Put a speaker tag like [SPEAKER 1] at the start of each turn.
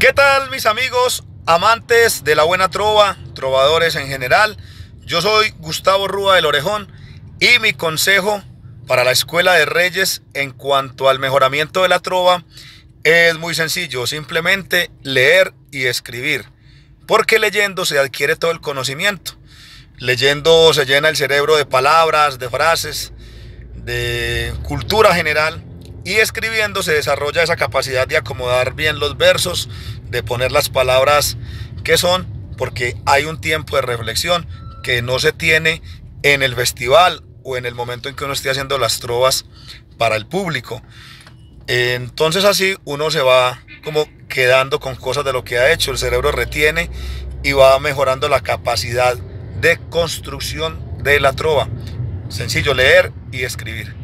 [SPEAKER 1] ¿Qué tal mis amigos, amantes de la buena trova, trovadores en general? Yo soy Gustavo Rúa del Orejón y mi consejo para la Escuela de Reyes en cuanto al mejoramiento de la trova es muy sencillo, simplemente leer y escribir, porque leyendo se adquiere todo el conocimiento. Leyendo se llena el cerebro de palabras, de frases, de cultura general y escribiendo se desarrolla esa capacidad de acomodar bien los versos, de poner las palabras que son, porque hay un tiempo de reflexión que no se tiene en el festival o en el momento en que uno esté haciendo las trovas para el público. Entonces así uno se va como quedando con cosas de lo que ha hecho, el cerebro retiene y va mejorando la capacidad de construcción de la trova. Sencillo leer y escribir.